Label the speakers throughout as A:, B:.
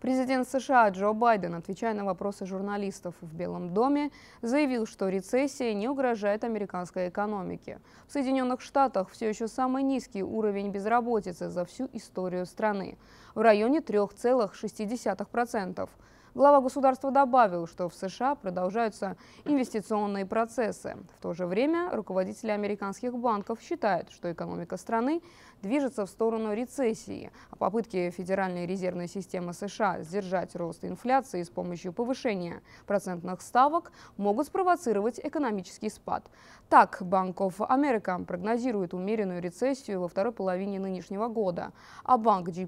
A: Президент США Джо Байден, отвечая на вопросы журналистов в Белом доме, заявил, что рецессия не угрожает американской экономике. В Соединенных Штатах все еще самый низкий уровень безработицы за всю историю страны – в районе 3,6%. Глава государства добавил, что в США продолжаются инвестиционные процессы. В то же время руководители американских банков считают, что экономика страны движется в сторону рецессии, а попытки Федеральной резервной системы США США сдержать рост инфляции с помощью повышения процентных ставок могут спровоцировать экономический спад. Так, Банк of America прогнозирует умеренную рецессию во второй половине нынешнего года, а банк JP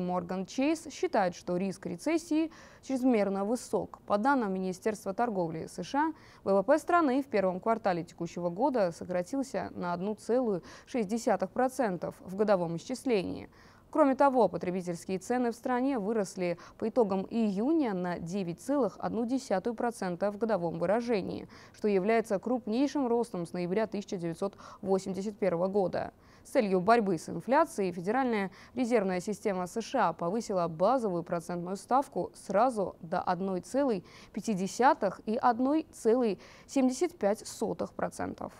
A: Morgan Chase считает, что риск рецессии чрезмерно высок. По данным Министерства торговли США, ВВП страны в первом квартале текущего года сократился на 1,6% в годовом исчислении. Кроме того, потребительские цены в стране выросли по итогам июня на 9,1% в годовом выражении, что является крупнейшим ростом с ноября 1981 года. С целью борьбы с инфляцией Федеральная резервная система США повысила базовую процентную ставку сразу до 1,5 и 1,75%.